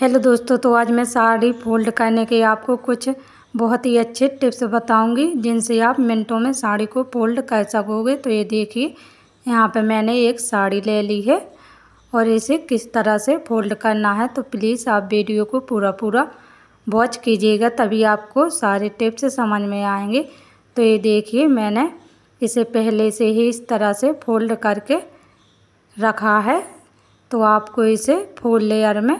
hello दोस्तों तो आज मैं साड़ी फोल्ड करने के आपको कुछ बहुत ही अच्छे टिप्स बताऊंगी जिनसे आप मिनटों में साड़ी को फोल्ड कर सकोगे तो ये देखिए यहाँ पे मैंने एक साड़ी ले ली है और इसे किस तरह से फोल्ड करना है तो प्लीज़ आप वीडियो को पूरा पूरा वॉच कीजिएगा तभी आपको सारे टिप्स समझ में आएंगे तो ये देखिए मैंने इसे पहले से ही इस तरह से फोल्ड करके रखा है तो आपको इसे फोल्ड लेयर में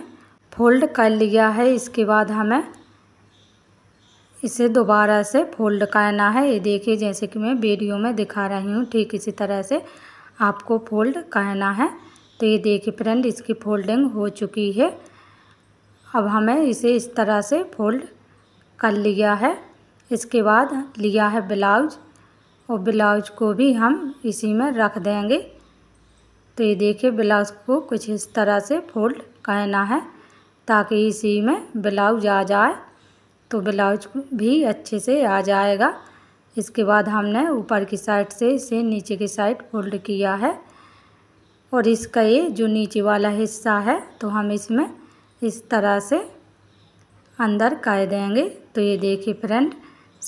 फोल्ड कर लिया है इसके बाद हमें इसे दोबारा से फोल्ड करना है ये देखिए जैसे कि मैं वीडियो में दिखा रही हूँ ठीक इसी तरह से आपको फोल्ड करना है तो ये देखिए फ्रेंड इसकी फोल्डिंग हो चुकी है अब हमें इसे इस तरह से फोल्ड कर लिया है इसके बाद लिया है ब्लाउज और ब्लाउज को भी हम इसी में रख देंगे तो ये देखिए ब्लाउज को कुछ इस तरह से फोल्ड करना है ताकि इसी में ब्लाउज आ जाए तो ब्लाउज भी अच्छे से आ जाएगा इसके बाद हमने ऊपर की साइड से इसे नीचे की साइड फोल्ड किया है और इसका ये जो नीचे वाला हिस्सा है तो हम इसमें इस तरह से अंदर कह देंगे तो ये देखिए फ्रेंड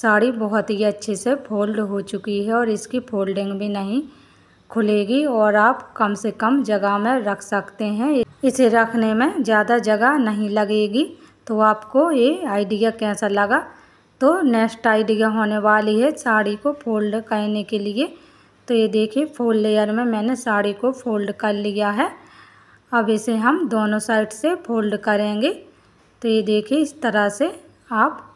साड़ी बहुत ही अच्छे से फोल्ड हो चुकी है और इसकी फोल्डिंग भी नहीं खुलेगी और आप कम से कम जगह में रख सकते हैं इसे रखने में ज़्यादा जगह नहीं लगेगी तो आपको ये आइडिया कैसा लगा तो नेक्स्ट आइडिया होने वाली है साड़ी को फोल्ड करने के लिए तो ये देखिए फोल्ड लेयर में मैंने साड़ी को फोल्ड कर लिया है अब इसे हम दोनों साइड से फोल्ड करेंगे तो ये देखिए इस तरह से आप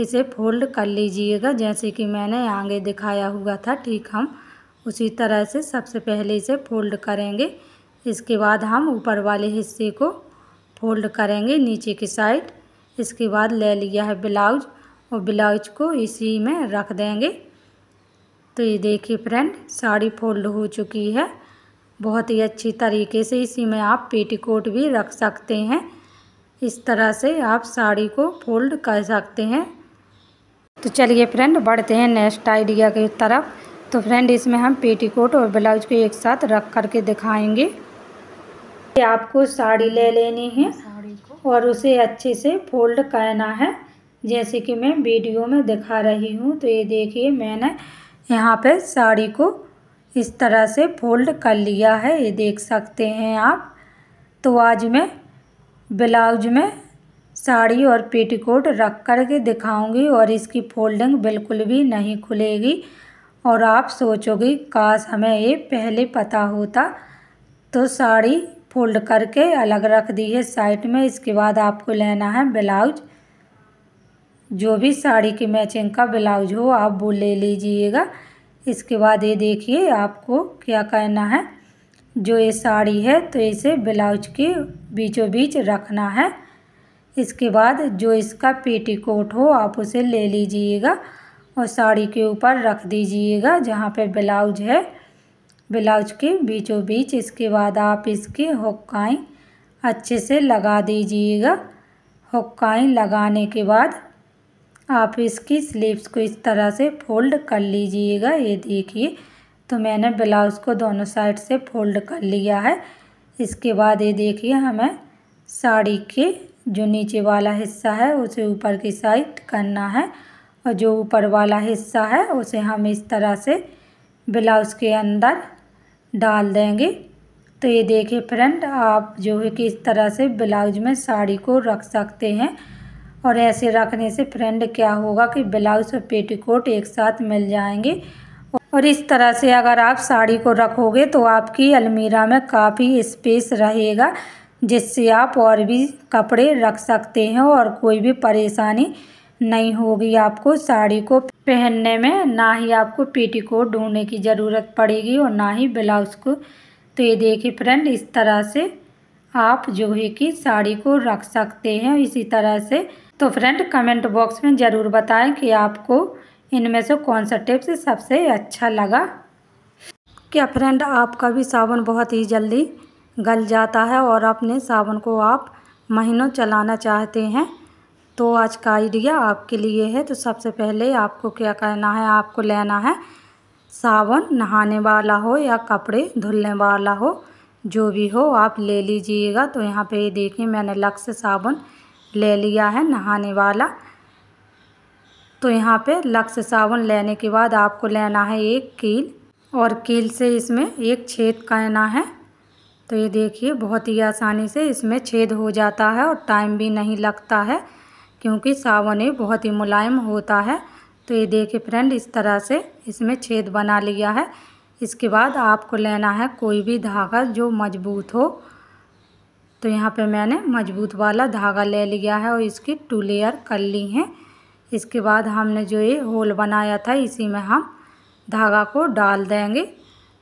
इसे फोल्ड कर लीजिएगा जैसे कि मैंने आगे दिखाया हुआ था ठीक हम उसी तरह से सबसे पहले इसे फोल्ड करेंगे इसके बाद हम ऊपर वाले हिस्से को फोल्ड करेंगे नीचे की साइड इसके बाद ले लिया है ब्लाउज और ब्लाउज को इसी में रख देंगे तो ये देखिए फ्रेंड साड़ी फोल्ड हो चुकी है बहुत ही अच्छी तरीके से इसी में आप पेटीकोट भी रख सकते हैं इस तरह से आप साड़ी को फोल्ड कर सकते हैं तो चलिए फ्रेंड बढ़ते हैं नेक्स्ट आइडिया की तरफ तो फ्रेंड इसमें हम पेटीकोट और ब्लाउज को एक साथ रख करके दिखाएंगे कि आपको साड़ी ले लेनी है और उसे अच्छे से फोल्ड करना है जैसे कि मैं वीडियो में दिखा रही हूँ तो ये देखिए मैंने यहाँ पे साड़ी को इस तरह से फोल्ड कर लिया है ये देख सकते हैं आप तो आज मैं ब्लाउज में साड़ी और पेटीकोट रख कर के दिखाऊँगी और इसकी फोल्डिंग बिल्कुल भी नहीं खुलेगी और आप सोचोगे काश हमें ये पहले पता होता तो साड़ी फोल्ड करके अलग रख दी है साइड में इसके बाद आपको लेना है ब्लाउज जो भी साड़ी की मैचिंग का ब्लाउज हो आप वो ले लीजिएगा इसके बाद ये देखिए आपको क्या करना है जो ये साड़ी है तो इसे ब्लाउज के बीचों बीच रखना है इसके बाद जो इसका पेटी कोट हो आप उसे ले लीजिएगा और साड़ी के ऊपर रख दीजिएगा जहाँ पे ब्लाउज है ब्लाउज के बीचों बीच इसके बाद आप इसके हुक्काएँ अच्छे से लगा दीजिएगा हुक्काएँ लगाने के बाद आप इसकी स्लीव्स को इस तरह से फोल्ड कर लीजिएगा ये देखिए तो मैंने ब्लाउज़ को दोनों साइड से फोल्ड कर लिया है इसके बाद ये देखिए हमें साड़ी के जो नीचे वाला हिस्सा है उसे ऊपर की साइड करना है और जो ऊपर वाला हिस्सा है उसे हम इस तरह से ब्लाउज़ के अंदर डाल देंगे तो ये देखिए फ्रेंड आप जो है कि इस तरह से ब्लाउज में साड़ी को रख सकते हैं और ऐसे रखने से फ्रेंड क्या होगा कि ब्लाउज और पेटीकोट एक साथ मिल जाएंगे और इस तरह से अगर आप साड़ी को रखोगे तो आपकी अलमीरा में काफ़ी स्पेस रहेगा जिससे आप और भी कपड़े रख सकते हैं और कोई भी परेशानी नहीं होगी आपको साड़ी को पहनने में ना ही आपको कोट ढूंढने की ज़रूरत पड़ेगी और ना ही ब्लाउज को तो ये देखिए फ्रेंड इस तरह से आप जो है कि साड़ी को रख सकते हैं इसी तरह से तो फ्रेंड कमेंट बॉक्स में ज़रूर बताएं कि आपको इनमें से कौन सा टिप्स सबसे अच्छा लगा क्या फ्रेंड आपका भी साबुन बहुत ही जल्दी गल जाता है और अपने साबुन को आप महीनों चलाना चाहते हैं तो आज का आइडिया आपके लिए है तो सबसे पहले आपको क्या करना है आपको लेना है साबुन नहाने वाला हो या कपड़े धुलने वाला हो जो भी हो आप ले लीजिएगा तो यहाँ पे ये देखिए मैंने से साबुन ले लिया है नहाने वाला तो यहाँ पे से साबुन लेने के बाद आपको लेना है एक कील और कील से इसमें एक छेद करना है तो ये देखिए बहुत ही आसानी से इसमें छेद हो जाता है और टाइम भी नहीं लगता है क्योंकि सावन ये बहुत ही मुलायम होता है तो ये देखिए फ्रेंड इस तरह से इसमें छेद बना लिया है इसके बाद आपको लेना है कोई भी धागा जो मजबूत हो तो यहाँ पे मैंने मजबूत वाला धागा ले लिया है और इसकी टू लेयर कर ली हैं इसके बाद हमने जो ये होल बनाया था इसी में हम धागा को डाल देंगे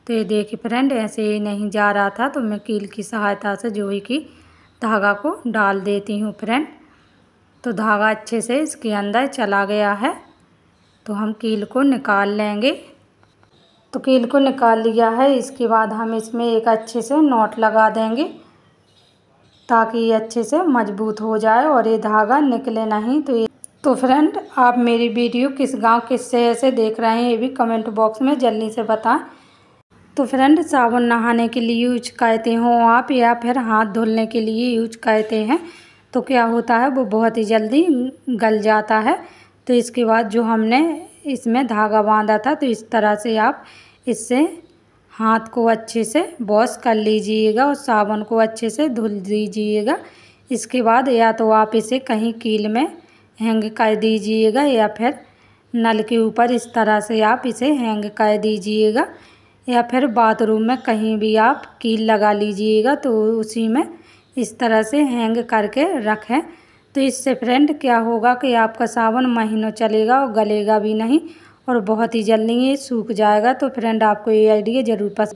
तो ये देखिए फ्रेंड ऐसे ही नहीं जा रहा था तो मैं कील की सहायता से जो ही की धागा को डाल देती हूँ फ्रेंड तो धागा अच्छे से इसके अंदर चला गया है तो हम कील को निकाल लेंगे तो कील को निकाल लिया है इसके बाद हम इसमें एक अच्छे से नॉट लगा देंगे ताकि ये अच्छे से मजबूत हो जाए और ये धागा निकले नहीं तो ये तो फ्रेंड आप मेरी वीडियो किस गांव किस शहर से देख रहे हैं ये भी कमेंट बॉक्स में जल्दी से बताएं तो फ्रेंड साबुन नहाने के लिए यूज करते हो आप या फिर हाथ धुलने के लिए यूज करते हैं तो क्या होता है वो बहुत ही जल्दी गल जाता है तो इसके बाद जो हमने इसमें धागा बांधा था तो इस तरह से आप इससे हाथ को अच्छे से वॉश कर लीजिएगा और साबुन को अच्छे से धुल दीजिएगा इसके बाद या तो आप इसे कहीं कील में हैंग कर दीजिएगा या फिर नल के ऊपर इस तरह से आप इसे हैंग कर दीजिएगा या फिर बाथरूम में कहीं भी आप कील लगा लीजिएगा तो उसी में इस तरह से हैंग करके रखें तो इससे फ्रेंड क्या होगा कि आपका साबुन महीनों चलेगा और गलेगा भी नहीं और बहुत ही जल्दी ये सूख जाएगा तो फ्रेंड आपको ये आइडिया ज़रूर पसंद